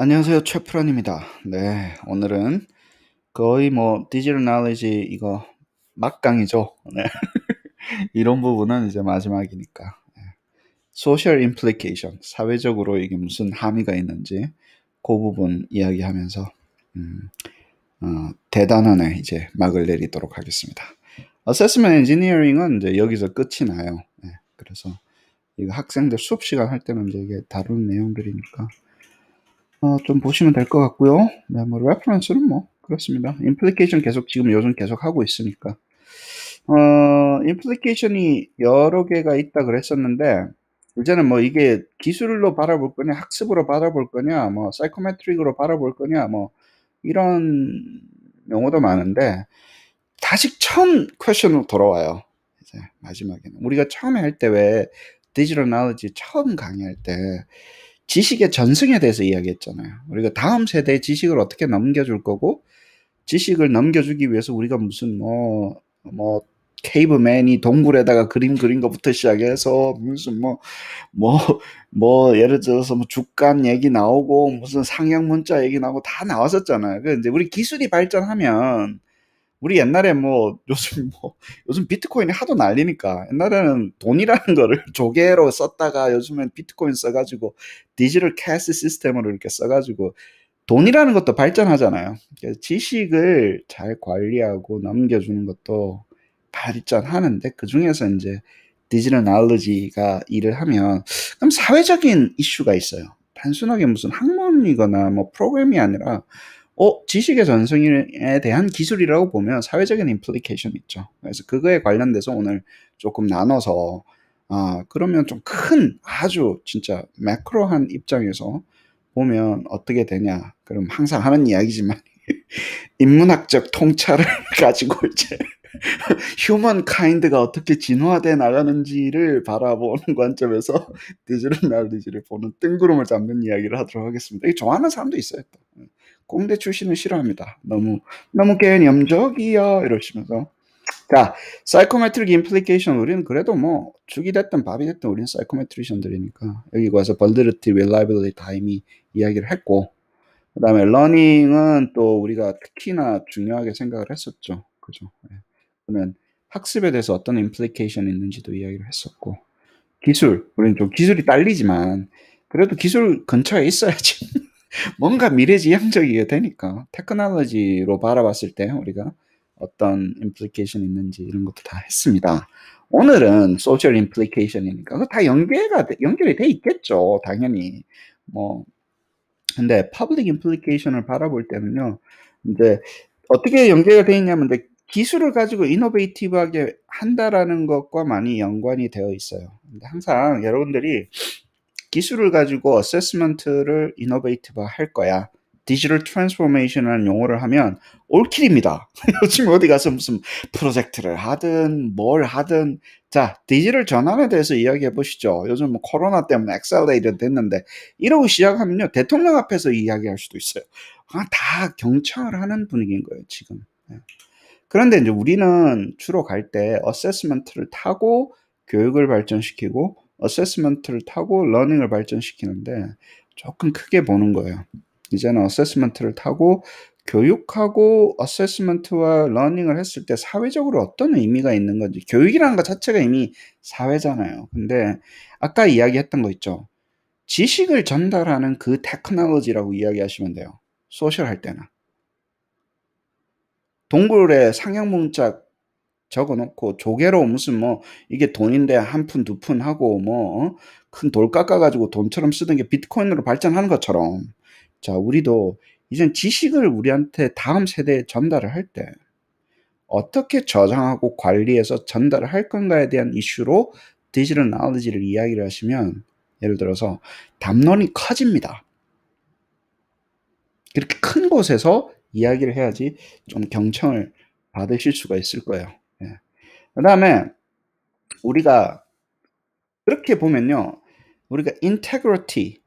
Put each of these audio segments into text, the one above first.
안녕하세요. 최프란입니다. 네, 오늘은 거의 뭐 디지털 나리지 이거 막강이죠. 네. 이런 부분은 이제 마지막이니까. 네. 소셜 임플리케이션, 사회적으로 이게 무슨 함의가 있는지 그 부분 이야기하면서 음, 어, 대단하네 이제 막을 내리도록 하겠습니다. 어세스먼 엔지니어링은 이제 여기서 끝이 나요. 네, 그래서 이거 학생들 수업 시간 할 때는 이제 이게 다른 내용들이니까 어, 좀 보시면 될 것 같고요. 네, 뭐 레퍼런스는 뭐 그렇습니다. 임플리케이션 계속 지금 요즘 계속 하고 있으니까. 어, 임플리케이션이 여러 개가 있다 그랬었는데 이제는 뭐 이게 기술로 바라볼 거냐, 학습으로 바라볼 거냐, 뭐 사이코메트릭으로 바라볼 거냐, 뭐 이런 용어도 많은데 다시 처음 퀘션으로 돌아와요. 이제 마지막에는 우리가 처음에 할 때 왜 디지털 나우지 처음 강의할 때 지식의 전승에 대해서 이야기했잖아요. 우리가 다음 세대에 지식을 어떻게 넘겨줄 거고 지식을 넘겨주기 위해서 우리가 무슨 뭐뭐 뭐, 케이브맨이 동굴에다가 그림 그린 것부터 시작해서 무슨 뭐 뭐뭐 뭐, 뭐, 예를 들어서 뭐 주간 얘기 나오고 무슨 상향 문자 얘기 나오고 다 나왔었잖아요. 그 이제 우리 기술이 발전하면 우리 옛날에 뭐 요즘 뭐 요즘 비트코인이 하도 난리니까 옛날에는 돈이라는 거를 조개로 썼다가 요즘엔 비트코인 써가지고 디지털 캐시 시스템으로 이렇게 써가지고 돈이라는 것도 발전하잖아요. 지식을 잘 관리하고 넘겨주는 것도 발전하는데 그 중에서 이제 디지털 나올지가 일을 하면 그럼 사회적인 이슈가 있어요. 단순하게 무슨 학문이거나 뭐 프로그램이 아니라 어, 지식의 전승에 대한 기술이라고 보면 사회적인 임플리케이션 있죠. 그래서 그거에 관련돼서 오늘 조금 나눠서 아, 그러면 좀 큰 아주 진짜 매크로한 입장에서 보면 어떻게 되냐. 그럼 항상 하는 이야기지만 인문학적 통찰을 가지고 이제 휴먼 카인드가 어떻게 진화돼 나가는지를 바라보는 관점에서 디지털 날리지를 보는 뜬구름을 잡는 이야기를 하도록 하겠습니다. 좋아하는 사람도 있어요. 또. 공대 출신은 싫어합니다. 너무 너무 개념적이요 이러시면서 자, 사이코메트릭 임플리케이션 우리는 그래도 뭐 죽이 됐든 밥이 됐든 우리는 사이코메트리션들이니까 여기 와서 벌드르티 릴라이빌리티 다 이미 이야기를 했고 그 다음에 러닝은 또 우리가 특히나 중요하게 생각을 했었죠. 그죠? 예. 그는 학습에 대해서 어떤 임플리케이션이 있는지도 이야기를 했었고 기술, 우리는 좀 기술이 딸리지만 그래도 기술 근처에 있어야지. 뭔가 미래지향적이어야 되니까 테크놀로지로 바라봤을 때 우리가 어떤 임플리케이션 있는지 이런 것도 다 했습니다. 오늘은 소셜 임플리케이션이니까 그거 다 연계가 연결이 돼 있겠죠, 당연히. 뭐 근데 퍼블릭 임플리케이션을 바라볼 때는요. 이제 어떻게 연계가 돼 있냐면 기술을 가지고 이노베이티브하게 한다라는 것과 많이 연관이 되어 있어요. 근데 항상 여러분들이 기술을 가지고 어세스먼트를 이노베이티브 할 거야. 디지털 트랜스포메이션이라는 용어를 하면 올킬입니다. 요즘 어디 가서 무슨 프로젝트를 하든 뭘 하든 자 디지털 전환에 대해서 이야기해 보시죠. 요즘 뭐 코로나 때문에 엑셀레이드 됐는데 이러고 시작하면요 대통령 앞에서 이야기할 수도 있어요. 아, 다경청을하는 분위기인 거예요 지금. 네. 그런데 이제 우리는 주로 갈 때 어세스먼트를 타고 교육을 발전시키고 어세스먼트를 타고 러닝을 발전시키는데 조금 크게 보는 거예요. 이제는 어세스먼트를 타고 교육하고 어세스먼트와 러닝을 했을 때 사회적으로 어떤 의미가 있는 건지 교육이라는 것 자체가 이미 사회잖아요. 근데 아까 이야기했던 거 있죠. 지식을 전달하는 그 테크놀로지라고 이야기하시면 돼요. 소셜 할 때나. 동굴에 상형 문짝 적어놓고 조개로 무슨 뭐 이게 돈인데 한 푼 두 푼 하고 뭐 큰돌 어? 깎아가지고 돈처럼 쓰던 게 비트코인으로 발전하는 것처럼 자 우리도 이젠 지식을 우리한테 다음 세대에 전달을 할 때 어떻게 저장하고 관리해서 전달을 할 건가에 대한 이슈로 디지털 나우지를 이야기를 하시면 예를 들어서 담론이 커집니다. 그렇게 큰 곳에서 이야기를 해야지 좀 경청을 받으실 수가 있을 거예요. 그 다음에 우리가 그렇게 보면요. 우리가 integrity,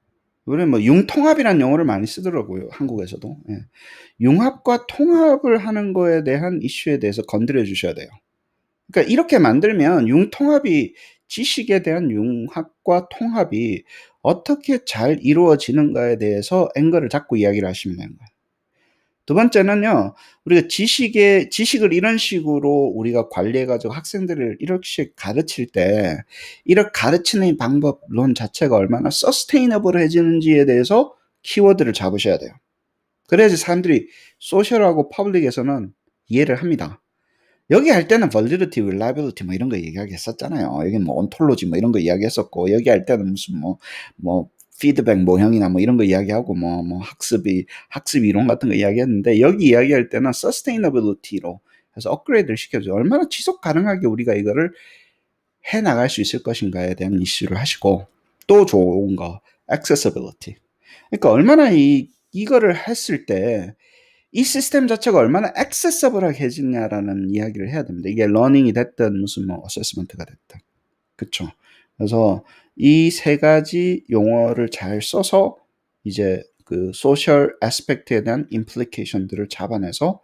우리뭐 융통합이라는 용어를 많이 쓰더라고요. 한국에서도. 예. 융합과 통합을 하는 거에 대한 이슈에 대해서 건드려 주셔야 돼요. 그러니까 이렇게 만들면 융통합이 지식에 대한 융합과 통합이 어떻게 잘 이루어지는가에 대해서 앵거를 잡고 이야기를 하시면 되는 거예요. 두 번째는요, 우리가 지식의, 지식을 이런 식으로 우리가 관리해가지고 학생들을 이렇게 가르칠 때, 이렇게 가르치는 방법론 자체가 얼마나 서스테이너블 해지는지에 대해서 키워드를 잡으셔야 돼요. 그래야지 사람들이 소셜하고 퍼블릭에서는 이해를 합니다. 여기 할 때는 validity, reliability 뭐 이런 거 얘기하기 했었잖아요. 여기 뭐 ontology 뭐 이런 거 이야기했었고 여기 할 때는 무슨 뭐뭐 뭐 피드백 모형이나 뭐 이런 거 이야기하고 뭐, 뭐 학습이, 학습 이론 같은 거 이야기했는데 여기 이야기할 때는 sustainability로 해서 업그레이드를 시켜줘요. 얼마나 지속 가능하게 우리가 이거를 해 나갈 수 있을 것인가에 대한 이슈를 하시고 또 좋은 거, accessibility. 그러니까 얼마나 이, 이거를 했을 때 이 시스템 자체가 얼마나 액세서블하게 해지냐라는 이야기를 해야 됩니다. 이게 러닝이 됐든 무슨 뭐 어세스먼트가 됐든. 그쵸. 그래서 이세 가지 용어를 잘 써서 이제 그 소셜 아스펙트에 대한 임플리케이션들을 잡아내서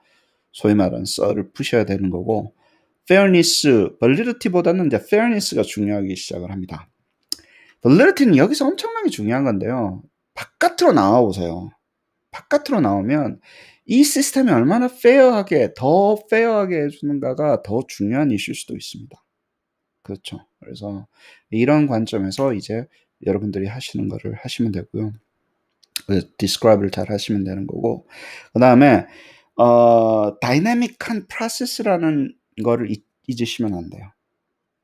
소위 말하는 썰을 푸셔야 되는 거고 fairness, validity보다는 이제 fairness가 중요하기 시작을 합니다. validity 여기서 엄청나게 중요한 건데요. 바깥으로 나와 보세요. 바깥으로 나오면 이 시스템이 얼마나 페어하게 더 페어하게 해주는가가 더 중요한 이슈일 수도 있습니다. 그렇죠. 그래서 이런 관점에서 이제 여러분들이 하시는 거를 하시면 되고요. 디스크라 r i 를잘 하시면 되는 거고 그 다음에 어, 다이내믹한 프로세스라는 거를 잊으시면 안 돼요.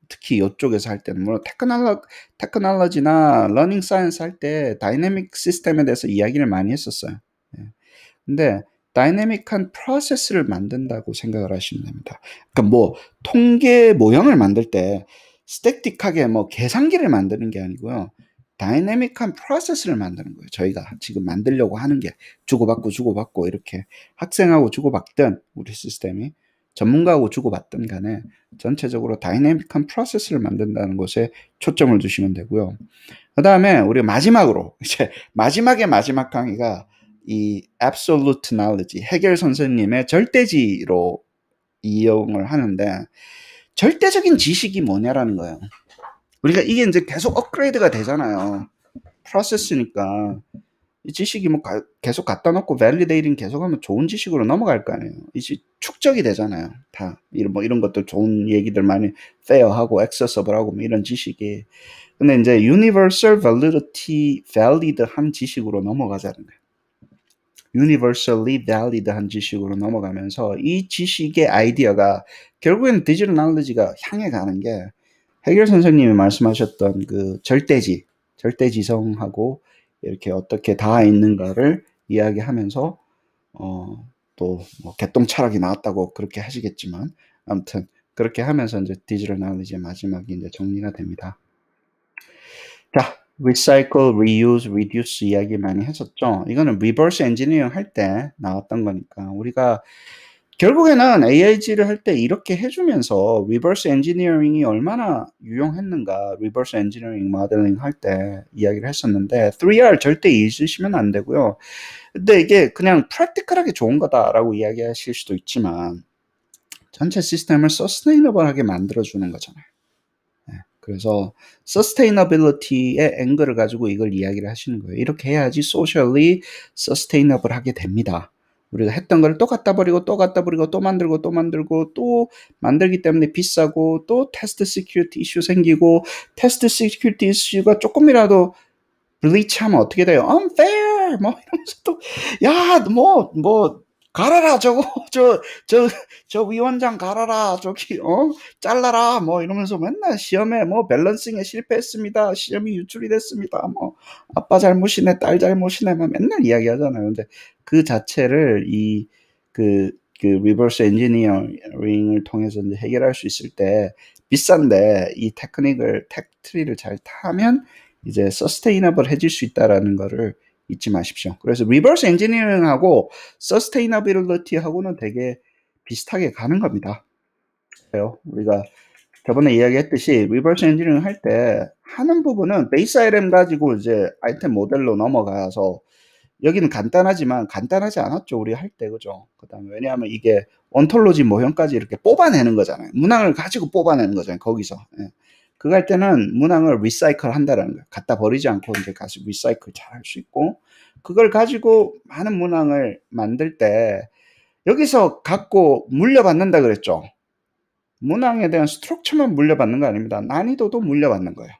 특히 이쪽에서 할 때는 물론 테크놀러 테크놀로지나 러닝 사이언스 할때 다이내믹 시스템에 대해서 이야기를 많이 했었어요. 예. 근데 다이내믹한 프로세스를 만든다고 생각을 하시면 됩니다. 그러니까 뭐 통계 모형을 만들 때 스택틱하게 뭐 계산기를 만드는 게 아니고요. 다이내믹한 프로세스를 만드는 거예요. 저희가 지금 만들려고 하는 게 주고받고 주고받고 이렇게 학생하고 주고받든 우리 시스템이 전문가하고 주고받든 간에 전체적으로 다이내믹한 프로세스를 만든다는 것에 초점을 두시면 되고요. 그 다음에 우리 마지막으로 이제 마지막의 마지막 강의가 이 absolute knowledge, 해결 선생님의 절대지로 이용을 하는데 절대적인 지식이 뭐냐라는 거예요. 우리가 이게 이제 계속 업그레이드가 되잖아요. 프로세스니까 이 지식이 뭐 가, 계속 갖다 놓고 밸리데이팅 계속하면 좋은 지식으로 넘어갈 거 아니에요. 이제 축적이 되잖아요. 다 이런 뭐 이런 것도 좋은 얘기들 많이 페어하고 액세서블하고 뭐 이런 지식이 근데 이제 유니버설 밸리디티 밸리드한 지식으로 넘어가자는 거예요. universally valid한 지식으로 넘어가면서 이 지식의 아이디어가 결국에는 디지털 나올리지가 향해 가는 게 해결 선생님이 말씀하셨던 그 절대지, 절대지성하고 이렇게 어떻게 다 있는가를 이야기하면서 어, 또뭐 개똥 철학이 나왔다고 그렇게 하시겠지만 아무튼 그렇게 하면서 이제 디지털 나올리지의 마지막이 이제 정리가 됩니다. 자, recycle, reuse, reduce 이야기 많이 했었죠. 이거는 reverse engineering 할 때 나왔던 거니까 우리가 결국에는 AIG를 할 때 이렇게 해주면서 reverse engineering이 얼마나 유용했는가 reverse engineering modeling 할 때 이야기를 했었는데 3R 절대 잊으시면 안 되고요. 근데 이게 그냥 p r a c t i c a l 하게 좋은 거다라고 이야기하실 수도 있지만 전체 시스템을 서스테이너블하게 만들어주는 거잖아요. 그래서 sustainability의 앵글을 가지고 이걸 이야기를 하시는 거예요. 이렇게 해야지 socially sustainable 하게 됩니다. 우리가 했던 거를 또 갖다 버리고 또 갖다 버리고 또 만들고 또 만들고 또 만들기 때문에 비싸고 또 테스트 시큐리티 이슈 생기고 테스트 시큐리티 이슈가 조금이라도 블리치하면 어떻게 돼요? unfair 뭐 이러면서 또야뭐뭐 뭐, 뭐 가라라 저거 저저 저 위원장 가라라 저기 어 잘라라 뭐 이러면서 맨날 시험에 뭐 밸런싱에 실패했습니다 시험이 유출이 됐습니다 뭐 아빠 잘못이네 딸 잘못이네 막 맨날 이야기하잖아요 근데 그 자체를 이 그 그 리버스 엔지니어링을 통해서 이제 해결할 수 있을 때 비싼데 이 테크닉을 텍트리를 잘 타면 이제 서스테이너블 해질 수 있다라는 거를 잊지 마십시오. 그래서 리버스 엔지니어링하고 서스테이너빌리티하고는 되게 비슷하게 가는 겁니다. 그래요. 우리가 저번에 이야기했듯이 리버스 엔지니어링 할 때 하는 부분은 베이스 IRM 가지고 이제 아이템 모델로 넘어가서 여기는 간단하지만 간단하지 않았죠. 우리 할 때 그죠. 그다음에 왜냐하면 이게 언톨로지 모형까지 이렇게 뽑아내는 거잖아요. 문항을 가지고 뽑아내는 거잖아요. 거기서. 예. 그거 할 때는 문항을 리사이클 한다는 거 갖다 버리지 않고 이제 가서 리사이클 잘 할 수 있고 그걸 가지고 많은 문항을 만들 때 여기서 갖고 물려받는다 그랬죠. 문항에 대한 스트럭처만 물려받는 거 아닙니다. 난이도도 물려받는 거예요.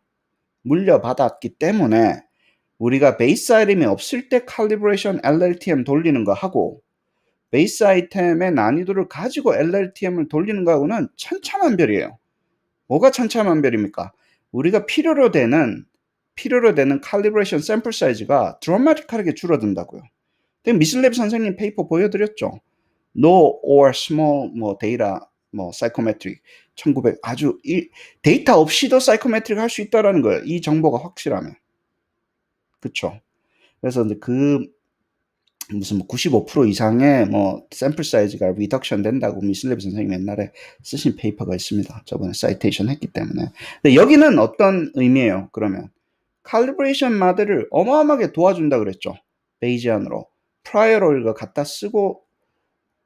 물려받았기 때문에 우리가 베이스 아이템이 없을 때 칼리브레이션 LLTM 돌리는 거 하고 베이스 아이템의 난이도를 가지고 LLTM을 돌리는 거하고는 천차만별이에요. 뭐가 천차만별입니까? 우리가 필요로 되는 필요로 되는 칼리브레이션 샘플 사이즈가 드라마틱하게 줄어든다고요. 미슬랩 선생님 페이퍼 보여드렸죠. No or small 뭐 데이터 뭐 사이코메트릭 1900 아주 이, 데이터 없이도 사이코메트릭 할 수 있다라는 거예요. 이 정보가 확실하면. 그렇죠. 그래서 그 무슨 95% 뭐 이상의 뭐 샘플 사이즈가 리덕션 된다고 미슬립 선생님 옛날에 쓰신 페이퍼가 있습니다. 저번에 사이테이션 했기 때문에. 근데 여기는 어떤 의미예요? 그러면 칼리브레이션 마드를 어마어마하게 도와준다 그랬죠. 베이지안으로 프라이어 오일과 갖다 쓰고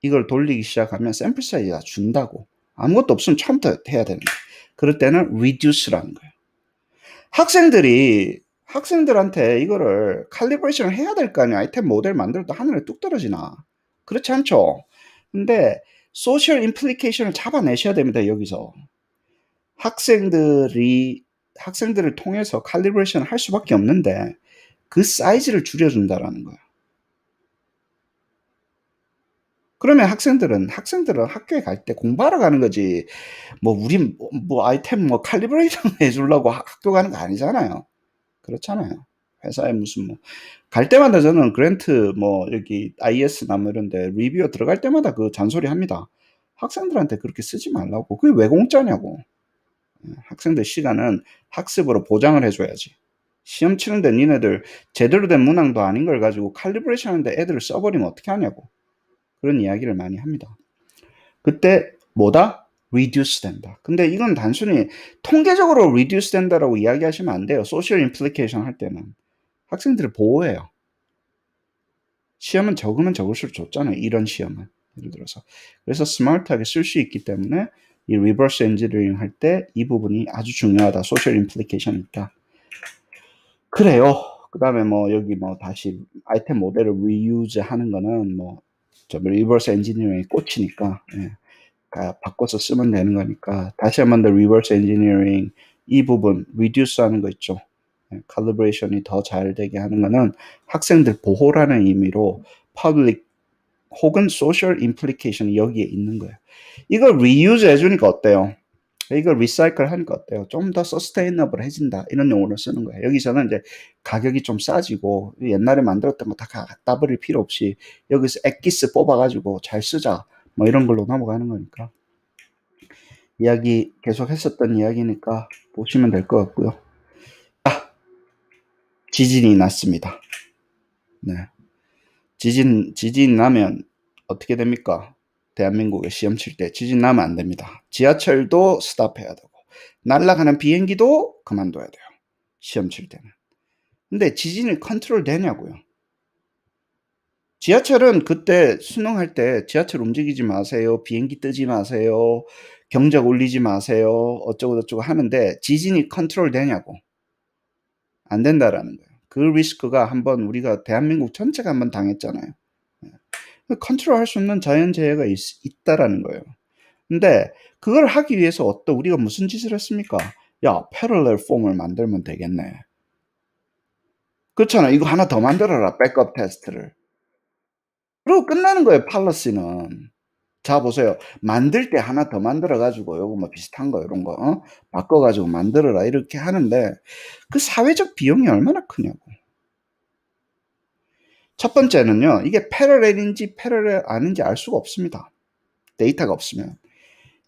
이걸 돌리기 시작하면 샘플 사이즈가 준다고. 아무것도 없으면 처음부터 해야 되는 거예요. 그럴 때는 reduce라는 거예요. 학생들이 학생들한테 이거를 칼리브레이션을 해야 될 거 아니야. 아이템 모델 만들어도 하늘에 뚝 떨어지나. 그렇지 않죠. 근데 소셜 인플리케이션을 잡아내셔야 됩니다. 여기서. 학생들이 학생들을 통해서 칼리브레이션을 할 수밖에 없는데 그 사이즈를 줄여준다라는 거야. 그러면 학생들은 학생들은 학교에 갈 때 공부하러 가는 거지 뭐 우리 뭐, 뭐 아이템 뭐 칼리브레이션 해주려고 학교 가는 거 아니잖아요. 그렇잖아요. 회사에 무슨 뭐 갈 때마다 저는 그랜트 뭐 여기 IS나 뭐 이런데 리뷰어 들어갈 때마다 그 잔소리 합니다. 학생들한테 그렇게 쓰지 말라고. 그게 왜 공짜냐고. 예, 학생들 시간은 학습으로 보장을 해줘야지. 시험 치는데 니네들 제대로 된 문항도 아닌 걸 가지고 칼리브레이션 하는데 애들을 써버리면 어떻게 하냐고. 그런 이야기를 많이 합니다. 그때 뭐다? reduce 된다. 근데 이건 단순히 통계적으로 reduce 된다라고 이야기하시면 안 돼요. social implication 할 때는. 학생들을 보호해요. 시험은 적으면 적을수록 좋잖아요. 이런 시험은. 예를 들어서. 그래서 스마트하게 쓸 수 있기 때문에 이 reverse engineering 할 때 이 부분이 아주 중요하다. social implication 이니까 그래요. 그 다음에 뭐 여기 뭐 다시 아이템 모델을 reuse 하는 거는 뭐저 reverse engineering의 꽃이니까. 예. 아, 바꿔서 쓰면 되는 거니까 다시 한번더 reverse engineering 이 부분 reduce 하는 거 있죠. 예, calibration 이더 잘 되게 하는 거는 학생들 보호라는 의미로 public 혹은 social implication 여기에 있는 거예요. 이걸 reuse 해주니까 어때요? 이걸 리사이클 하니까 어때요? 좀 더 서스테이너블 해진다 이런 용어를 쓰는 거예요. 여기서는 이제 가격이 좀 싸지고 옛날에 만들었던 거다 갖다 버릴 필요 없이 여기서 액기스 뽑아가지고 잘 쓰자. 뭐 이런 걸로 넘어가는 거니까 이야기 계속 했었던 이야기니까 보시면 될 것 같고요. 아, 지진이 났습니다. 네. 지진, 지진 나면 어떻게 됩니까? 대한민국에 시험 칠 때 지진 나면 안 됩니다. 지하철도 스탑해야 되고, 날아가는 비행기도 그만둬야 돼요. 시험 칠 때는. 근데 지진이 컨트롤 되냐고요. 지하철은 그때 수능할 때 지하철 움직이지 마세요. 비행기 뜨지 마세요. 경적 올리지 마세요. 어쩌고저쩌고 하는데 지진이 컨트롤 되냐고. 안 된다라는 거예요. 그 리스크가 한번 우리가 대한민국 전체가 한번 당했잖아요. 예. 컨트롤 할 수 없는 자연재해가 있, 있다라는 거예요. 근데 그걸 하기 위해서 어떤 우리가 무슨 짓을 했습니까? 야, 패럴렐 폼을 만들면 되겠네. 그렇잖아. 이거 하나 더 만들어라. 백업 테스트를. 그리고 끝나는 거예요, 팔러시는. 자, 보세요. 만들 때 하나 더 만들어가지고, 요거 뭐 비슷한 거, 이런 거, 어? 바꿔가지고 만들어라, 이렇게 하는데, 그 사회적 비용이 얼마나 크냐고. 첫 번째는요, 이게 패러렐인지 패러렐 아닌지 알 수가 없습니다. 데이터가 없으면.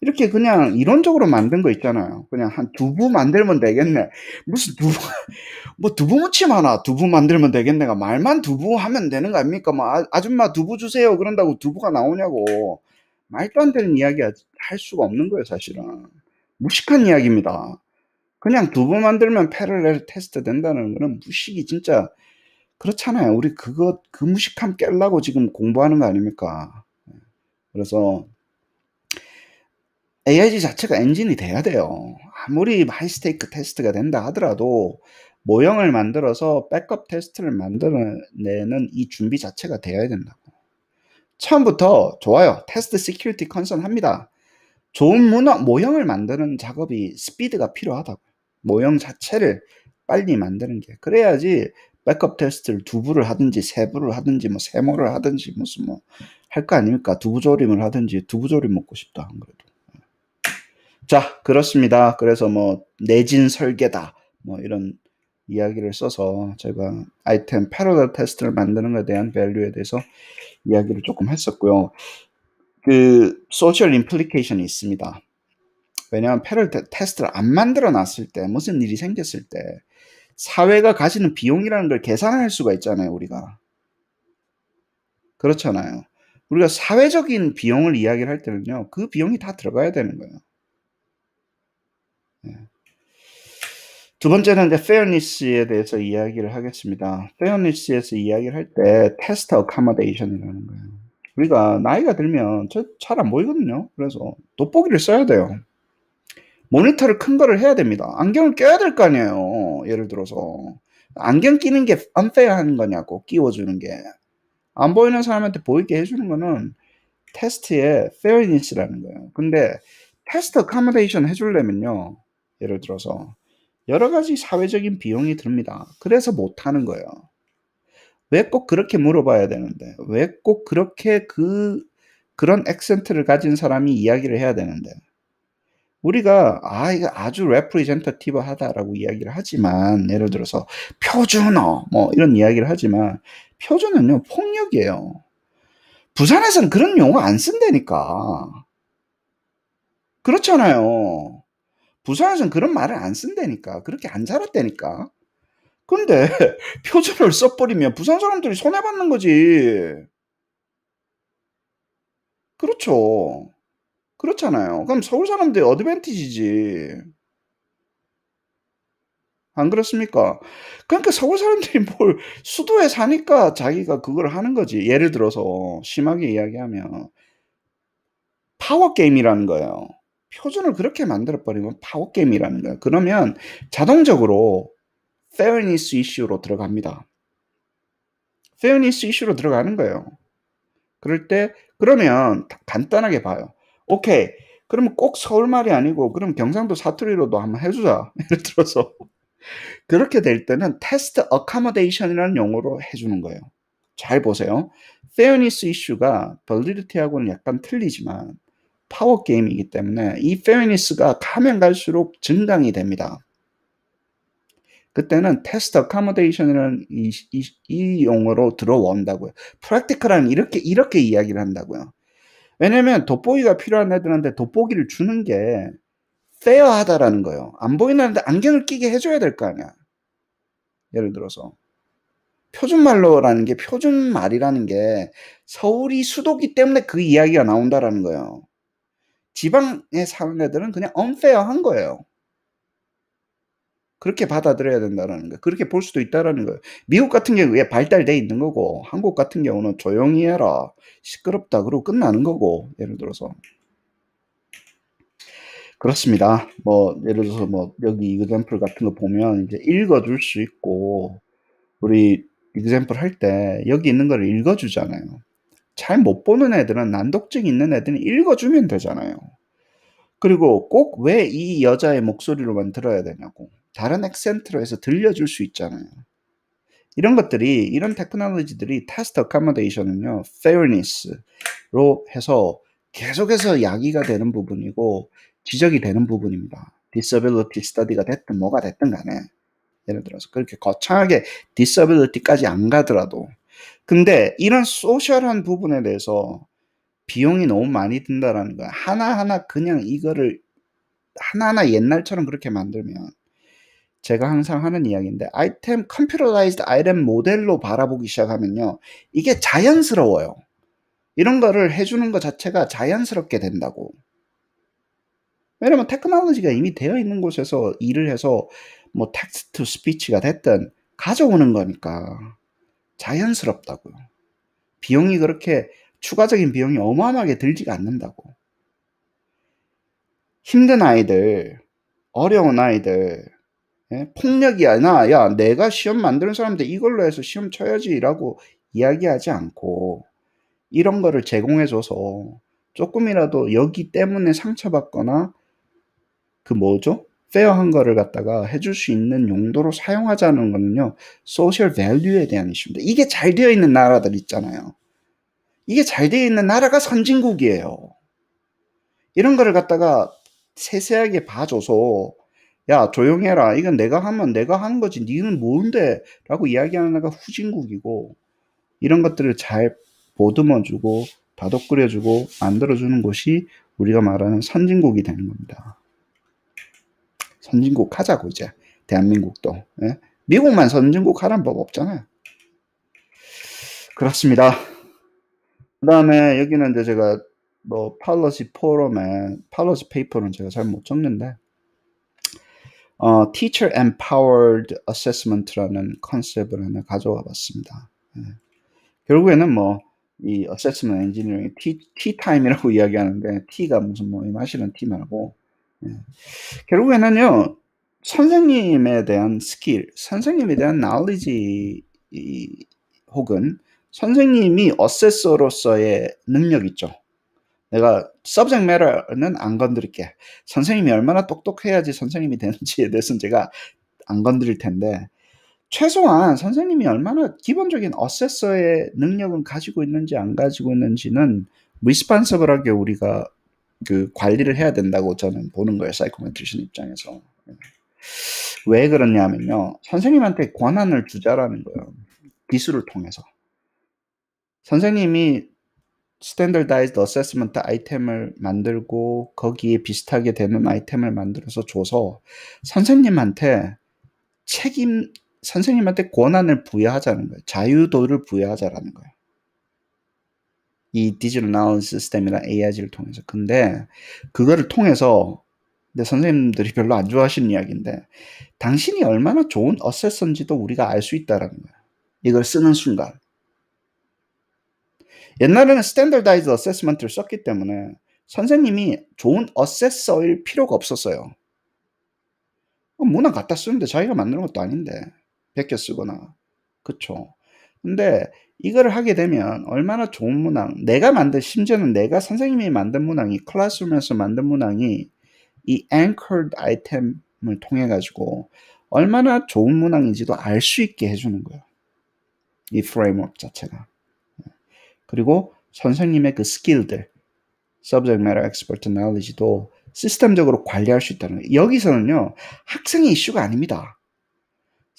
이렇게 그냥 이론적으로 만든 거 있잖아요. 그냥 한 두부 만들면 되겠네. 무슨 두부, 뭐 두부 무침 하나 두부 만들면 되겠네가 말만 두부 하면 되는 거 아닙니까? 뭐 아, 줌마 두부 주세요. 그런다고 두부가 나오냐고. 말도 안 되는 이야기 할 수가 없는 거예요, 사실은. 무식한 이야기입니다. 그냥 두부 만들면 패를렐 테스트 된다는 거는 무식이 진짜 그렇잖아요. 우리 그거, 그 무식함 깰라고 지금 공부하는 거 아닙니까? 네. 그래서 AIG 자체가 엔진이 돼야 돼요. 아무리 하이스테이크 테스트가 된다 하더라도 모형을 만들어서 백업 테스트를 만들어내는 이 준비 자체가 돼야 된다고. 처음부터 좋아요. 테스트 시큐리티 컨선 합니다. 좋은 문어, 모형을 만드는 작업이 스피드가 필요하다고. 모형 자체를 빨리 만드는 게. 그래야지 백업 테스트를 두부를 하든지 세부를 하든지 뭐 세모를 하든지 무슨 뭐 할 거 아닙니까? 두부조림을 하든지 두부조림 먹고 싶다 안 그래도. 자, 그렇습니다. 그래서 뭐 내진 설계다 뭐 이런 이야기를 써서 제가 아이템 패러다 테스트를 만드는 것에 대한 밸류에 대해서 이야기를 조금 했었고요. 그 소셜 임플리케이션이 있습니다. 왜냐하면 패러다 테스트를 안 만들어 놨을 때 무슨 일이 생겼을 때 사회가 가지는 비용이라는 걸 계산할 수가 있잖아요, 우리가. 그렇잖아요. 우리가 사회적인 비용을 이야기를 할 때는요, 그 비용이 다 들어가야 되는 거예요. 두 번째는 이제 fairness에 대해서 이야기를 하겠습니다. fairness에서 이야기를 할 때 test accommodation이라는 거예요. 우리가 나이가 들면 저잘안 보이거든요. 그래서 돋보기를 써야 돼요. 모니터를 큰 거를 해야 됩니다. 안경을 껴야 될 거 아니에요. 예를 들어서 안경 끼는 게 unfair한 거냐고 끼워주는 게 안 보이는 사람한테 보이게 해주는 거는 테스트의 fairness라는 거예요. 근데 테스트 accomodation 해주려면요. 예를 들어서 여러 가지 사회적인 비용이 듭니다. 그래서 못하는 거예요. 왜 꼭 그렇게 물어봐야 되는데, 왜 꼭 그렇게 그, 그런 액센트를 가진 사람이 이야기를 해야 되는데, 우리가, 아, 이거 아주 레프리젠터티브 하다라고 이야기를 하지만, 예를 음. 들어서, 표준어, 뭐, 이런 이야기를 하지만, 표준은요, 폭력이에요. 부산에서는 그런 용어 안 쓴다니까. 그렇잖아요. 부산에서는 그런 말을 안 쓴다니까. 그렇게 안 살았다니까. 근데 표준을 써버리면 부산 사람들이 손해받는 거지. 그렇죠. 그렇잖아요. 그럼 서울 사람들 이 어드밴티지지. 안 그렇습니까? 그러니까 서울 사람들이 뭘 수도에 사니까 자기가 그걸 하는 거지. 예를 들어서 심하게 이야기하면 파워 게임이라는 거예요. 표준을 그렇게 만들어버리면 파워게임이라는 거예요. 그러면 자동적으로 fairness issue로 들어갑니다. fairness issue로 들어가는 거예요. 그럴 때 그러면 간단하게 봐요. 오케이. 그러면 꼭 서울말이 아니고 그럼 경상도 사투리로도 한번 해주자. 예를 들어서 그렇게 될 때는 테스트 어카모데이션이라는 용어로 해주는 거예요. 잘 보세요. fairness issue가 validity하고는 약간 틀리지만 파워 게임이기 때문에 이 페미니스가 가면 갈수록 증강이 됩니다. 그때는 테스트 어카모데이션이라는 이, 이, 이 용어로 들어온다고요. 프랙티컬한 이렇게 이렇게 이야기를 한다고요. 왜냐면 하 돋보기가 필요한 애들한테 돋보기를 주는 게 페어하다라는 거예요. 안 보이는데 안경을 끼게 해줘야 될 거 아니야. 예를 들어서 표준말로라는 게 표준말이라는 게 서울이 수도기 때문에 그 이야기가 나온다라는 거예요. 지방의 사례들은 그냥 언페어한 거예요. 그렇게 받아들여야 된다는 거예요. 그렇게 볼 수도 있다라는 거예요. 미국 같은 경우에 발달돼 있는 거고 한국 같은 경우는 조용히 해라 시끄럽다 그러고 끝나는 거고 예를 들어서 그렇습니다. 뭐 예를 들어서 뭐 여기 이그젠플 같은 거 보면 이제 읽어줄 수 있고 우리 이그젠플 할 때 여기 있는 거를 읽어주잖아요. 잘못 보는 애들은 난독증 있는 애들은 읽어주면 되잖아요. 그리고 꼭 왜 이 여자의 목소리로만 들어야 되냐고. 다른 액센트로 해서 들려줄 수 있잖아요. 이런 것들이, 이런 테크놀로지들이 테스트 어카모데이션은요, 페 a 니스로 해서 계속해서 야기가 되는 부분이고 지적이 되는 부분입니다. 디서 s a b 스터디가 됐든 뭐가 됐든 간에. 예를 들어서 그렇게 거창하게 디서 s a b 까지안 가더라도 근데 이런 소셜한 부분에 대해서 비용이 너무 많이 든다라는 거 하나하나 그냥 이거를 하나하나 옛날처럼 그렇게 만들면 제가 항상 하는 이야기인데 아이템 컴퓨터라이즈드 아이템 모델로 바라보기 시작하면요. 이게 자연스러워요. 이런 거를 해주는 것 자체가 자연스럽게 된다고. 왜냐면 테크놀로지가 이미 되어 있는 곳에서 일을 해서 뭐 텍스트 스피치가 됐든 가져오는 거니까. 자연스럽다고요. 비용이 그렇게 추가적인 비용이 어마어마하게 들지가 않는다고. 힘든 아이들, 어려운 아이들, 예? 폭력이 아니야 내가 시험 만드는 사람한테 이걸로 해서 시험 쳐야지라고 이야기하지 않고 이런 거를 제공해줘서 조금이라도 여기 때문에 상처받거나 그 뭐죠? 페어한 거를 갖다가 해줄 수 있는 용도로 사용하자는 거는요. 소셜 밸류에 대한 이슈입니다. 이게 잘 되어 있는 나라들 있잖아요. 이게 잘 되어 있는 나라가 선진국이에요. 이런 거를 갖다가 세세하게 봐줘서 야 조용해라 이건 내가 하면 내가 하는 거지 니는 뭔데 라고 이야기하는 애가 후진국이고 이런 것들을 잘 보듬어주고 다독거려주고 만들어주는 곳이 우리가 말하는 선진국이 되는 겁니다. 선진국 하자고 이제 대한민국도 예? 미국만 선진국 하란 법 없잖아요. 그렇습니다. 그 다음에 여기는 이제 제가 뭐 팔러시 포럼에 팔러시 페이퍼는 제가 잘 못 적는데 어, Teacher Empowered Assessment라는 컨셉을 하나 가져와 봤습니다. 예. 결국에는 뭐이 Assessment Engineering T, T Time이라고 이야기하는데 T가 무슨 뭐 마시는 T 말고 예. 결국에는요, 선생님에 대한 스킬, 선생님에 대한 나올리지 혹은 선생님이 어세서로서의 능력 있죠. 내가 subject matter는 안 건드릴게. 선생님이 얼마나 똑똑해야지 선생님이 되는지에 대해서는 제가 안 건드릴 텐데 최소한 선생님이 얼마나 기본적인 어세서의 능력은 가지고 있는지 안 가지고 있는지는 리스판서블하게 우리가 그 관리를 해야 된다고 저는 보는 거예요. 사이코메트리션 입장에서. 왜 그러냐면요. 선생님한테 권한을 주자라는 거예요. 기술을 통해서. 선생님이 스탠더다이즈 어세스먼트 아이템을 만들고 거기에 비슷하게 되는 아이템을 만들어서 줘서 선생님한테 책임 선생님한테 권한을 부여하자는 거예요. 자유도를 부여하자라는 거예요. 이 디지털 나온 시스템이나 AI를 통해서. 근데 그거를 통해서 내 선생님들이 별로 안 좋아하시는 이야기인데 당신이 얼마나 좋은 어세서인지도 우리가 알 수 있다라는 거야. 이걸 쓰는 순간. 옛날에는 스탠더다이즈 어세스먼트를 썼기 때문에 선생님이 좋은 어세서일 필요가 없었어요. 아, 문화 갖다 쓰는데 자기가 만드는 것도 아닌데 베껴 쓰거나 그쵸 근데 이걸 하게 되면 얼마나 좋은 문항, 내가 만든, 심지어는 내가 선생님이 만든 문항이, 클래스룸에서 만든 문항이 이 anchored item을 통해 가지고 얼마나 좋은 문항인지도 알 수 있게 해주는 거예요. 이 프레임워크 자체가. 그리고 선생님의 그 스킬들, subject matter expert knowledge도 시스템적으로 관리할 수 있다는 거예요. 여기서는요, 학생의 이슈가 아닙니다.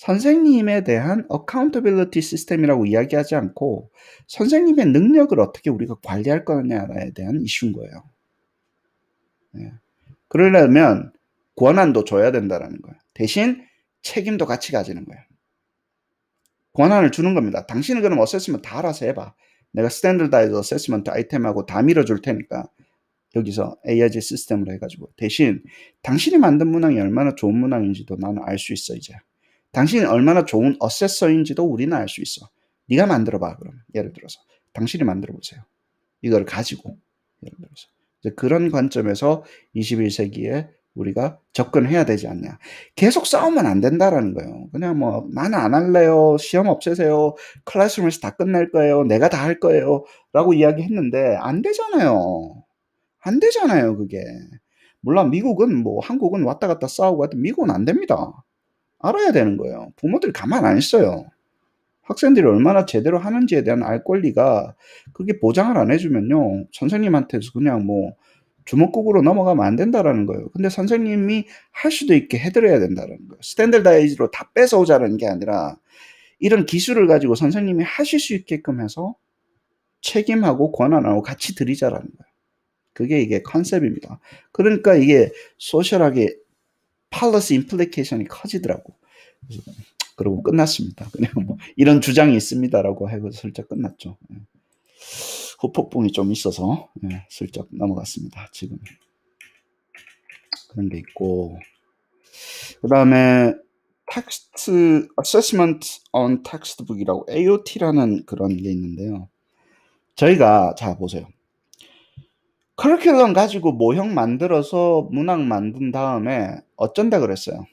선생님에 대한 어카운터빌리티 시스템이라고 이야기하지 않고 선생님의 능력을 어떻게 우리가 관리할 거냐에 대한 이슈인 거예요. 예. 그러려면 권한도 줘야 된다라는 거예요. 대신 책임도 같이 가지는 거예요. 권한을 주는 겁니다. 당신은 그럼 어세스먼다 알아서 해봐. 내가 스탠더다이즈 어세스먼트 아이템하고 다 밀어줄 테니까 여기서 AIG 시스템으로 해가지고 대신 당신이 만든 문항이 얼마나 좋은 문항인지도 나는 알 수 있어 이제. 당신이 얼마나 좋은 어세서인지도 우리는 알 수 있어. 네가 만들어봐 그럼 예를 들어서 당신이 만들어 보세요. 이걸 가지고 예를 들어서 그런 관점에서 21세기에 우리가 접근해야 되지 않냐. 계속 싸우면 안 된다라는 거예요. 그냥 뭐, 나는 안 할래요. 시험 없애세요. 클래스룸에서 다 끝낼 거예요. 내가 다 할 거예요. 라고 이야기했는데, 안 되잖아요. 안 되잖아요, 그게. 물론 미국은 뭐, 한국은 왔다 갔다 싸우고 하여튼 미국은 안 됩니다. 알아야 되는 거예요. 부모들이 가만 안 있어요. 학생들이 얼마나 제대로 하는지에 대한 알 권리가 그게 보장을 안 해주면요. 선생님한테서 그냥 뭐 주먹국으로 넘어가면 안 된다라는 거예요. 근데 선생님이 할 수도 있게 해드려야 된다는 거예요. 스탠들다이즈로 다 뺏어오자는 게 아니라 이런 기술을 가지고 선생님이 하실 수 있게끔 해서 책임하고 권한하고 같이 드리자라는 거예요. 그게 이게 컨셉입니다. 그러니까 이게 소셜하게 팔러스 임플리케이션이 커지더라고. 그러고 끝났습니다. 그냥 뭐 이런 주장이 있습니다라고 하고 슬쩍 끝났죠. 예. 후폭풍이 좀 있어서 예, 슬쩍 넘어갔습니다. 지금 그런 게 있고 그 다음에 텍스트 a 세스먼트언텍스트북이라고 AOT라는 그런 게 있는데요. 저희가 자 보세요. 커리큘럼 가지고 모형 만들어서 문항 만든 다음에 어쩐다 그랬어요.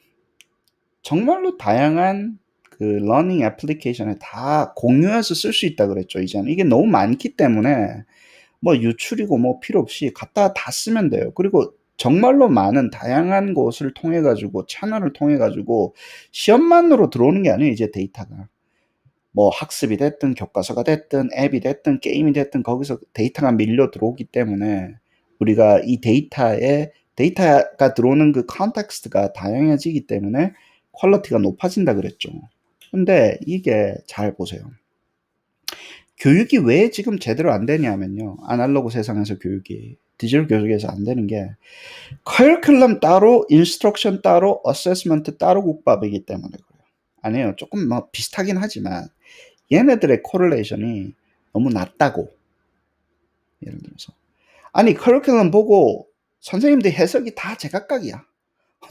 정말로 다양한 그 러닝 애플리케이션을 다 공유해서 쓸 수 있다 그랬죠. 이제는 이게 너무 많기 때문에 뭐 유출이고 뭐 필요 없이 갖다 다 쓰면 돼요. 그리고 정말로 많은 다양한 곳을 통해 가지고 채널을 통해 가지고 시험만으로 들어오는 게 아니에요. 이제 데이터가. 뭐 학습이 됐든 교과서가 됐든 앱이 됐든 게임이 됐든 거기서 데이터가 밀려 들어오기 때문에 우리가 이 데이터에 데이터가 들어오는 그 컨텍스트가 다양해지기 때문에 퀄러티가 높아진다 그랬죠. 근데 이게 잘 보세요. 교육이 왜 지금 제대로 안 되냐면요. 아날로그 세상에서 교육이 디지털 교육에서 안 되는 게 커리큘럼 따로, 인스트럭션 따로, 어세스먼트 따로 국밥이기 때문에 그래요. 아니에요. 조금 뭐 비슷하긴 하지만 얘네들의 코렐레이션이 너무 낮다고. 예를 들어서. 아니, 커리큘럼 보고 선생님들 해석이 다 제각각이야.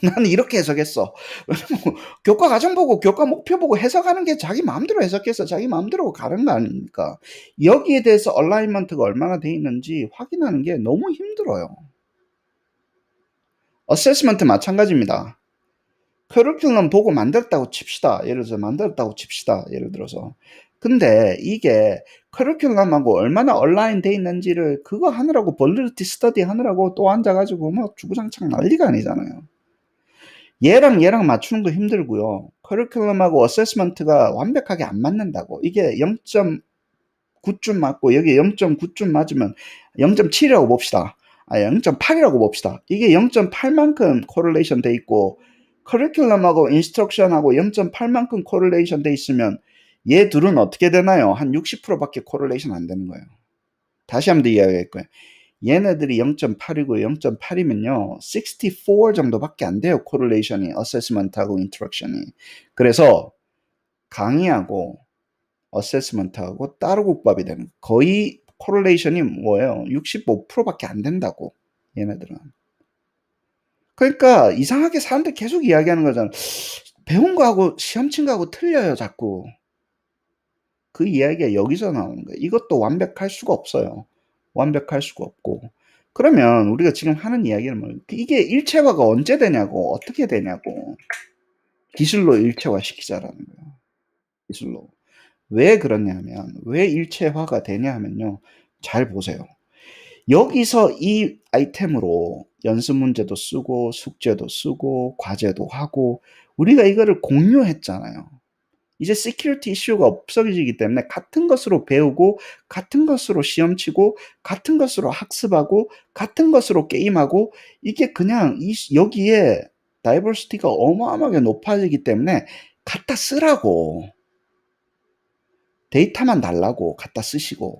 나는 이렇게 해석했어. 교과 과정 보고 교과 목표 보고 해석하는 게 자기 마음대로 해석해서 자기 마음대로 가는 거 아닙니까? 여기에 대해서 얼라인먼트가 얼마나 돼 있는지 확인하는 게 너무 힘들어요. 어세스먼트 마찬가지입니다. 커리큘럼 보고 만들었다고 칩시다. 예를 들어서 만들었다고 칩시다. 예를 들어서 근데 이게 커리큘럼하고 얼마나 얼라인돼 있는지를 그거 하느라고 벌리티 스터디 하느라고 또 앉아가지고 막 뭐 주구장창 난리가 아니잖아요. 얘랑 얘랑 맞추는 거 힘들고요. 커리큘럼하고 어세스먼트가 완벽하게 안 맞는다고. 이게 0.9쯤 맞고 여기 0.9쯤 맞으면 0.7이라고 봅시다. 아 0.8이라고 봅시다. 이게 0.8만큼 코릴레이션 돼 있고 커리큘럼하고 인스트럭션하고 0.8만큼 코릴레이션 돼 있으면 얘 둘은 어떻게 되나요? 한 60%밖에 코럴레이션 안 되는 거예요. 다시 한 번 더 이야기할 거예요. 얘네들이 0.8이고 0.8이면요. 64 정도밖에 안 돼요. 코럴레이션이 어세스먼트하고 인터랙션이. 그래서 강의하고 어세스먼트하고 따로 국밥이 되는 거예요. 거의 코럴레이션이 뭐예요? 65%밖에 안 된다고. 얘네들은. 그러니까 이상하게 사람들 계속 이야기하는 거잖아. 배운 거하고 시험 친 거하고 틀려요, 자꾸. 그 이야기가 여기서 나오는 거예요. 이것도 완벽할 수가 없어요. 완벽할 수가 없고. 그러면 우리가 지금 하는 이야기는 뭐, 이게 일체화가 언제 되냐고, 어떻게 되냐고. 기술로 일체화 시키자라는 거예요. 기술로. 왜 그러냐면, 왜 일체화가 되냐 하면요. 잘 보세요. 여기서 이 아이템으로 연습 문제도 쓰고, 숙제도 쓰고, 과제도 하고, 우리가 이거를 공유했잖아요. 이제 시큐리티 이슈가 없어지기 때문에 같은 것으로 배우고 같은 것으로 시험치고 같은 것으로 학습하고 같은 것으로 게임하고 이게 그냥 이, 여기에 다이버시티가 어마어마하게 높아지기 때문에 갖다 쓰라고 데이터만 달라고 갖다 쓰시고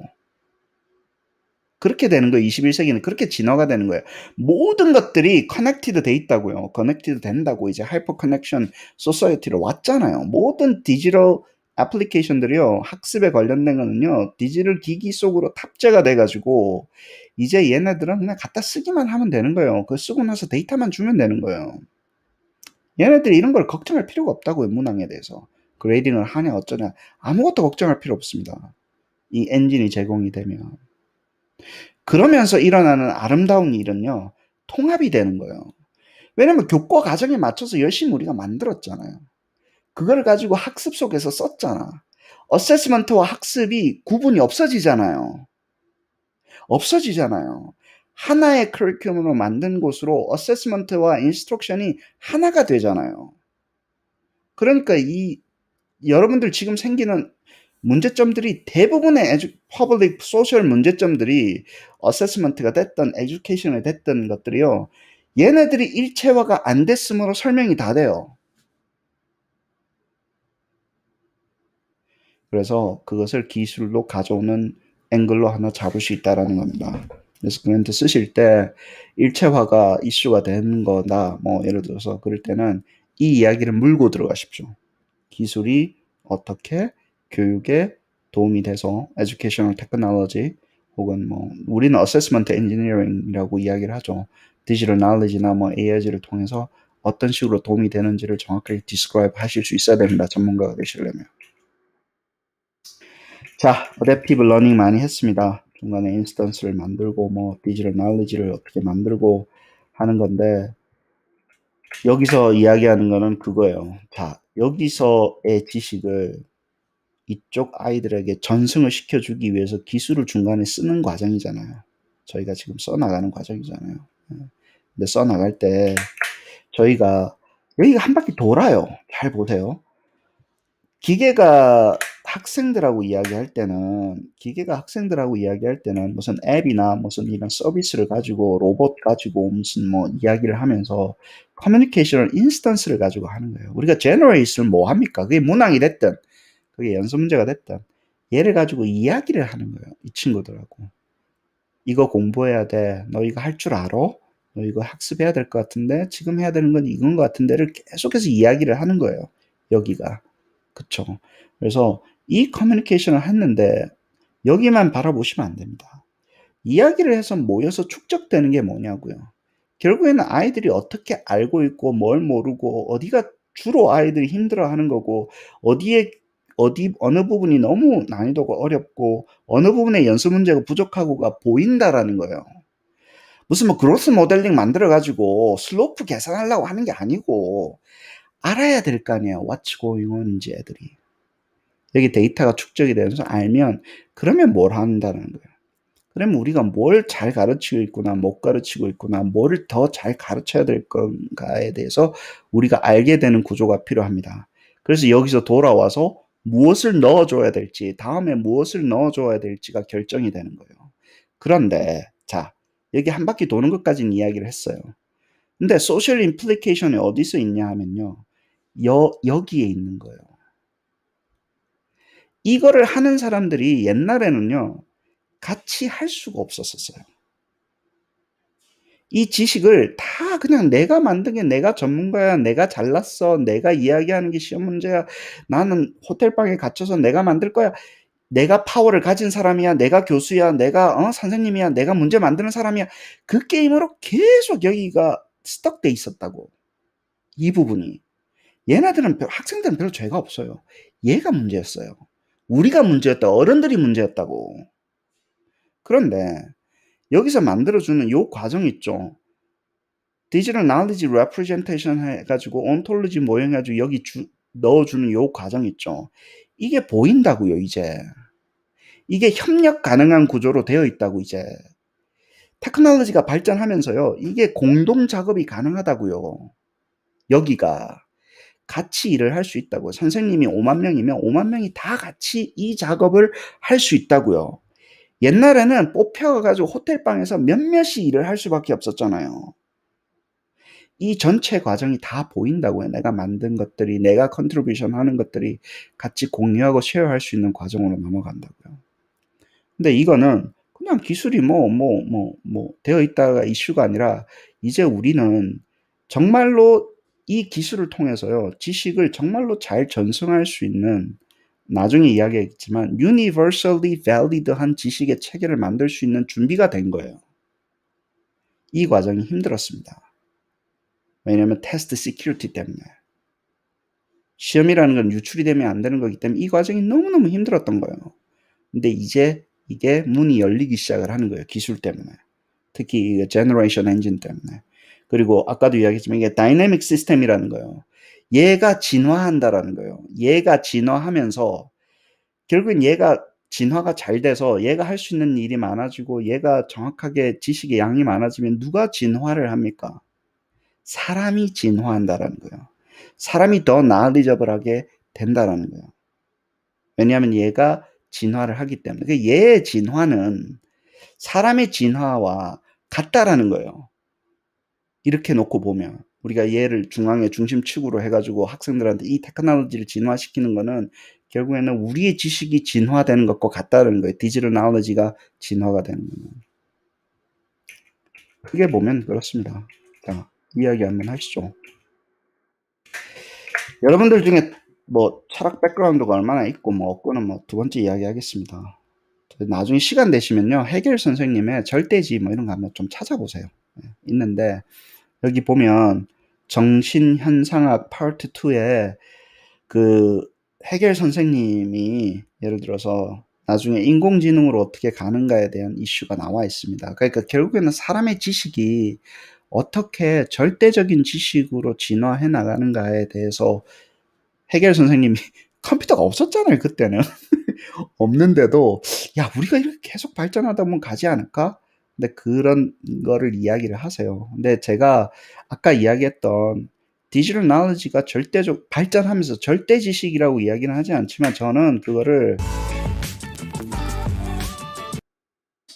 그렇게 되는 거예요. 21세기는 그렇게 진화가 되는 거예요. 모든 것들이 커넥티드 돼 있다고요. 커넥티드 된다고 이제 하이퍼 커넥션 소사이어티로 왔잖아요. 모든 디지털 애플리케이션들이요. 학습에 관련된 거는요. 디지털 기기 속으로 탑재가 돼 가지고 이제 얘네들은 그냥 갖다 쓰기만 하면 되는 거예요. 그 쓰고 나서 데이터만 주면 되는 거예요. 얘네들이 이런 걸 걱정할 필요가 없다고요. 문항에 대해서. 그레이딩을 하냐 어쩌냐 아무것도 걱정할 필요 없습니다. 이 엔진이 제공이 되면 그러면서 일어나는 아름다운 일은요, 통합이 되는 거예요. 왜냐면 교과 과정에 맞춰서 열심히 우리가 만들었잖아요. 그걸 가지고 학습 속에서 썼잖아. 어세스먼트와 학습이 구분이 없어지잖아요. 없어지잖아요. 하나의 커리큘럼으로 만든 곳으로 어세스먼트와 인스트럭션이 하나가 되잖아요. 그러니까 이 여러분들 지금 생기는 문제점들이 대부분의 에듀, 퍼블릭 소셜 문제점들이 어세스먼트가 됐던 에듀케이션을 됐던 것들이요. 얘네들이 일체화가 안 됐으므로 설명이 다 돼요. 그래서 그것을 기술로 가져오는 앵글로 하나 잡을 수 있다라는 겁니다. 그래서 그한테 쓰실 때 일체화가 이슈가 되는 거다. 뭐 예를 들어서 그럴 때는 이 이야기를 물고 들어가십시오. 기술이 어떻게 교육에 도움이 돼서 educational technology 혹은 뭐 우리는 assessment engineering이라고 이야기를 하죠. 디지털 knowledge나 뭐 AI를 통해서 어떤 식으로 도움이 되는지를 정확하게 describe 하실 수 있어야 됩니다. 전문가가 되시려면. 자, adaptive learning 많이 했습니다. 중간에 인스턴스를 만들고 뭐 디지털 k n o w 를 어떻게 만들고 하는 건데 여기서 이야기하는 거는 그거예요. 자, 여기서의 지식을 이쪽 아이들에게 전승을 시켜주기 위해서 기술을 중간에 쓰는 과정이잖아요. 저희가 지금 써나가는 과정이잖아요. 예. 근데 써나갈 때 저희가 여기가 한 바퀴 돌아요. 잘 보세요. 기계가 학생들하고 이야기할 때는 기계가 학생들하고 이야기할 때는 무슨 앱이나 무슨 이런 서비스를 가지고 로봇 가지고 무슨 뭐 이야기를 하면서 커뮤니케이션을 인스턴스를 가지고 하는 거예요. 우리가 제너레이스를 뭐 합니까? 그게 문항이 됐든 그게 연습 문제가 됐든 얘를 가지고 이야기를 하는 거예요. 이 친구들하고. 이거 공부해야 돼. 너 이거 할 줄 알아? 너 이거 학습해야 될 것 같은데 지금 해야 되는 건 이건 것 같은데를 계속해서 이야기를 하는 거예요. 여기가. 그쵸. 그래서 이 커뮤니케이션을 했는데 여기만 바라보시면 안 됩니다. 이야기를 해서 모여서 축적되는 게 뭐냐고요. 결국에는 아이들이 어떻게 알고 있고 뭘 모르고 어디가 주로 아이들이 힘들어하는 거고 어디에 어디 어느 부분이 너무 난이도가 어렵고 어느 부분에 연습 문제가 부족하고가 보인다라는 거예요. 무슨 뭐 그로스 모델링 만들어 가지고 슬로프 계산하려고 하는 게 아니고 알아야 될 거 아니에요. What's going on인지 애들이 여기 데이터가 축적이 되면서 알면 그러면 뭘 한다는 거예요. 그러면 우리가 뭘 잘 가르치고 있구나, 못 가르치고 있구나, 뭘 더 잘 가르쳐야 될 건가에 대해서 우리가 알게 되는 구조가 필요합니다. 그래서 여기서 돌아와서 무엇을 넣어줘야 될지, 다음에 무엇을 넣어줘야 될지가 결정이 되는 거예요. 그런데, 자, 여기 한 바퀴 도는 것까지는 이야기를 했어요. 근데 소셜 인플리케이션이 어디서 있냐 하면요. 여, 여기에 있는 거예요. 이거를 하는 사람들이 옛날에는요, 같이 할 수가 없었었어요. 이 지식을 다 그냥 내가 만든 게 내가 전문가야, 내가 잘났어, 내가 이야기하는 게 시험 문제야, 나는 호텔방에 갇혀서 내가 만들 거야, 내가 파워를 가진 사람이야, 내가 교수야, 내가 어, 선생님이야, 내가 문제 만드는 사람이야. 그 게임으로 계속 여기가 스톡돼 있었다고. 이 부분이. 얘네들은 학생들은 별로 죄가 없어요. 얘가 문제였어요. 우리가 문제였다. 어른들이 문제였다고. 그런데 여기서 만들어주는 요 과정 있죠. 디지털 나리지 레프레젠테이션 해가지고 온톨로지 모형해가지고 뭐 여기 주, 넣어주는 요 과정 있죠. 이게 보인다고요 이제. 이게 협력 가능한 구조로 되어 있다고 이제. 테크놀로지가 발전하면서요. 이게 공동 작업이 가능하다고요. 여기가 같이 일을 할 수 있다고. 선생님이 5만 명이면 5만 명이 다 같이 이 작업을 할 수 있다고요. 옛날에는 뽑혀가지고 호텔방에서 몇몇이 일을 할 수밖에 없었잖아요. 이 전체 과정이 다 보인다고요. 내가 만든 것들이, 내가 컨트리뷰션 하는 것들이 같이 공유하고 쉐어할 수 있는 과정으로 넘어간다고요. 근데 이거는 그냥 기술이 뭐, 뭐, 뭐, 뭐, 되어 있다가 이슈가 아니라 이제 우리는 정말로 이 기술을 통해서요, 지식을 정말로 잘 전승할 수 있는 나중에 이야기했지만 universally valid한 지식의 체계를 만들 수 있는 준비가 된 거예요. 이 과정이 힘들었습니다. 왜냐하면 테스트 시큐리티 때문에. 시험이라는 건 유출이 되면 안 되는 거기 때문에 이 과정이 너무너무 힘들었던 거예요. 근데 이제 이게 문이 열리기 시작을 하는 거예요. 기술 때문에. 특히 이 제너레이션 엔진 때문에. 그리고 아까도 이야기했지만 이게 다이내믹 시스템이라는 거예요. 얘가 진화한다라는 거예요. 얘가 진화하면서 결국엔 얘가 진화가 잘 돼서 얘가 할 수 있는 일이 많아지고 얘가 정확하게 지식의 양이 많아지면 누가 진화를 합니까? 사람이 진화한다라는 거예요. 사람이 더 나리저블하게 된다라는 거예요. 왜냐하면 얘가 진화를 하기 때문에. 그 얘의 진화는 사람의 진화와 같다라는 거예요. 이렇게 놓고 보면. 우리가 얘를 중앙의 중심축으로 해가지고 학생들한테 이 테크놀로지를 진화시키는 거는 결국에는 우리의 지식이 진화되는 것과 같다는 거예요. 디지털 나우너지가 진화가 되는 거예요. 크게 보면 그렇습니다. 자, 이야기 한번 하시죠. 여러분들 중에 뭐 철학 백그라운드가 얼마나 있고 뭐 없고는 뭐 두 번째 이야기 하겠습니다. 나중에 시간 되시면요. 해결 선생님의 절대지 뭐 이런 거 한번 좀 찾아보세요. 예, 있는데 여기 보면 정신현상학 파트 2에 그 해결 선생님이 예를 들어서 나중에 인공지능으로 어떻게 가는가에 대한 이슈가 나와 있습니다. 그러니까 결국에는 사람의 지식이 어떻게 절대적인 지식으로 진화해 나가는가에 대해서 해결 선생님이 컴퓨터가 없었잖아요, 그때는. 없는데도, 야, 우리가 이렇게 계속 발전하다 보면 가지 않을까? 근데 그런 거를 이야기를 하세요. 근데 제가 아까 이야기했던 디지털 나우지가 절대적 발전하면서 절대 지식이라고 이야기는 하지 않지만 저는 그거를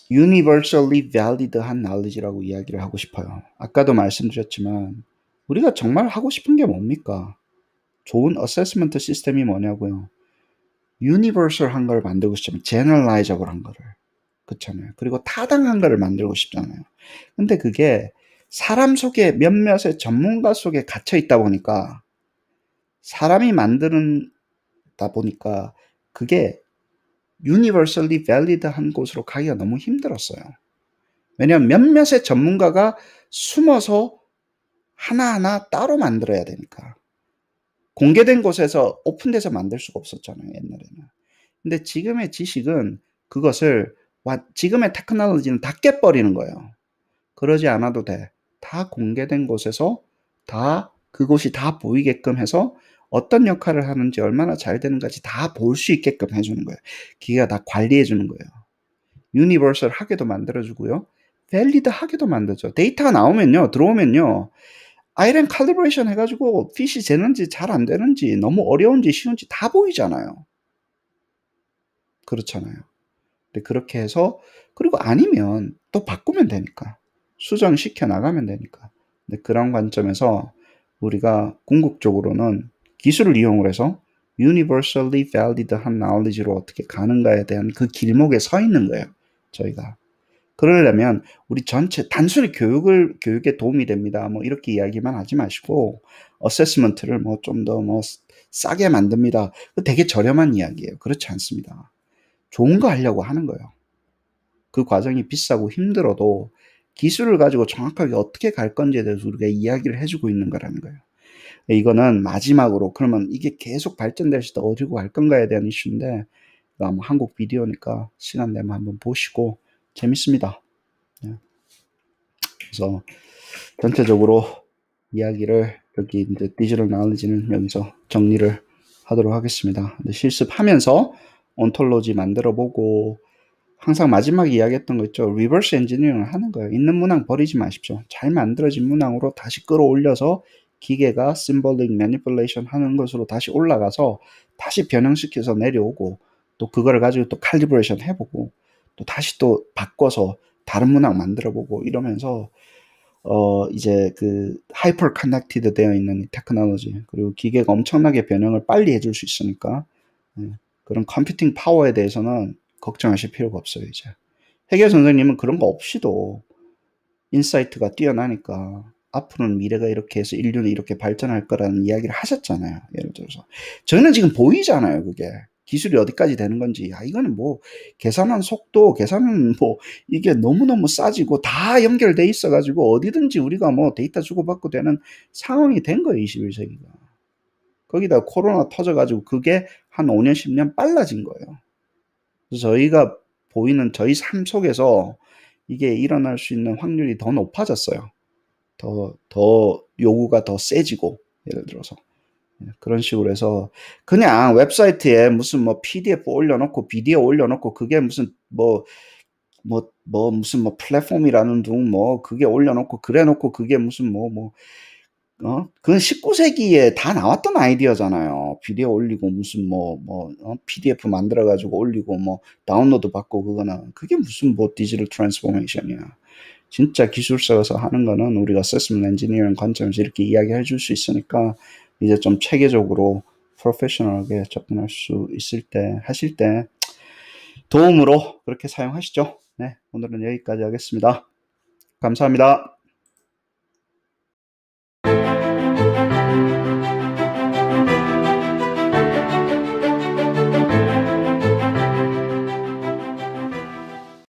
universally valid한 나 n 지라고 이야기를 하고 싶어요. 아까도 말씀드렸지만 우리가 정말 하고 싶은 게 뭡니까? 좋은 어세스먼트 시스템이 뭐냐고요. 유니버설한 걸 만들고 싶으면 제너라이저블한 거를. 그렇잖아요. 그리고 타당한 거를 만들고 싶잖아요. 근데 그게 사람 속에 몇몇의 전문가 속에 갇혀 있다 보니까 사람이 만드는다 보니까 그게 유니버설리 밸리드한 곳으로 가기가 너무 힘들었어요. 왜냐하면 몇몇의 전문가가 숨어서 하나하나 따로 만들어야 되니까. 공개된 곳에서 오픈돼서 만들 수가 없었잖아요, 옛날에는. 근데 지금의 지식은 그것을 와, 지금의 테크놀로지는 다 깨버리는 거예요. 그러지 않아도 돼. 다 공개된 곳에서 다 그곳이 다 보이게끔 해서 어떤 역할을 하는지 얼마나 잘 되는지 다 볼 수 있게끔 해주는 거예요. 기계가 다 관리해 주는 거예요. 유니버설 하게도 만들어주고요. 밸리드 하게도 만들죠. 데이터 가 나오면요. 들어오면요. 아이랜 칼리브레이션 해가지고 핏이 되는지 잘 안 되는지 너무 어려운지 쉬운지 다 보이잖아요. 그렇잖아요. 근데 네, 그렇게 해서 그리고 아니면 또 바꾸면 되니까 수정시켜 나가면 되니까. 근데 네, 그런 관점에서 우리가 궁극적으로는 기술을 이용을 해서 universally valid한 knowledge로 어떻게 가는가에 대한 그 길목에 서 있는 거예요. 저희가. 그러려면 우리 전체 단순히 교육을 교육에 도움이 됩니다. 뭐 이렇게 이야기만 하지 마시고 어세스먼트를 뭐 좀 더 뭐 싸게 만듭니다. 그 되게 저렴한 이야기예요. 그렇지 않습니다. 좋은 거 하려고 하는 거예요. 그 과정이 비싸고 힘들어도 기술을 가지고 정확하게 어떻게 갈 건지에 대해서 우리가 이야기를 해주고 있는 거라는 거예요. 이거는 마지막으로 그러면 이게 계속 발전될 수 시대 어디고 갈 건가에 대한 이슈인데 아마 한국 비디오니까 시간 내면 한번 보시고 재밌습니다. 예. 그래서 전체적으로 이야기를 여기 이제 디지털 나올리지는 여기서 정리를 하도록 하겠습니다. 실습하면서 온톨로지 만들어보고 항상 마지막에 이야기했던 거 있죠. 리버스 엔지니어링을 하는 거예요. 있는 문항 버리지 마십시오. 잘 만들어진 문항으로 다시 끌어올려서 기계가 심벌릭 매니플레이션 하는 것으로 다시 올라가서 다시 변형시켜서 내려오고 또 그걸 가지고 또 칼리브레이션 해보고 또 다시 또 바꿔서 다른 문항 만들어보고 이러면서 어 이제 그 하이퍼 커넥티드 되어 있는 테크놀로지 그리고 기계가 엄청나게 변형을 빨리 해줄 수 있으니까 네. 그런 컴퓨팅 파워에 대해서는 걱정하실 필요가 없어요, 이제. 해결 선생님은 그런 거 없이도 인사이트가 뛰어나니까 앞으로는 미래가 이렇게 해서 인류는 이렇게 발전할 거라는 이야기를 하셨잖아요. 예를 들어서. 저는 희 지금 보이잖아요, 그게. 기술이 어디까지 되는 건지. 아, 이거는 뭐, 계산한 속도, 계산은 뭐, 이게 너무너무 싸지고 다 연결돼 있어가지고 어디든지 우리가 뭐 데이터 주고받고 되는 상황이 된 거예요, 21세기가. 거기다 코로나 터져가지고 그게 한 5년, 10년 빨라진 거예요. 그래서 저희가 보이는 저희 삶 속에서 이게 일어날 수 있는 확률이 더 높아졌어요. 더, 더, 요구가 더 세지고, 예를 들어서. 예, 그런 식으로 해서 그냥 웹사이트에 무슨 뭐 PDF 올려놓고 비디오 올려놓고 그게 무슨 뭐, 뭐, 뭐 무슨 뭐 플랫폼이라는 둥뭐 그게 올려놓고 그래놓고 그게 무슨 뭐, 뭐 어? 그건 19세기에 다 나왔던 아이디어잖아요. 비디오 올리고 무슨 뭐, 뭐, 어? PDF 만들어가지고 올리고 뭐, 다운로드 받고 그거는. 그게 무슨 뭐 디지털 트랜스포메이션이야. 진짜 기술사에서 하는 거는 우리가 세스먼 엔지니어링 관점에서 이렇게 이야기해 줄 수 있으니까 이제 좀 체계적으로 프로페셔널하게 접근할 수 있을 때, 하실 때 도움으로 그렇게 사용하시죠. 네. 오늘은 여기까지 하겠습니다. 감사합니다.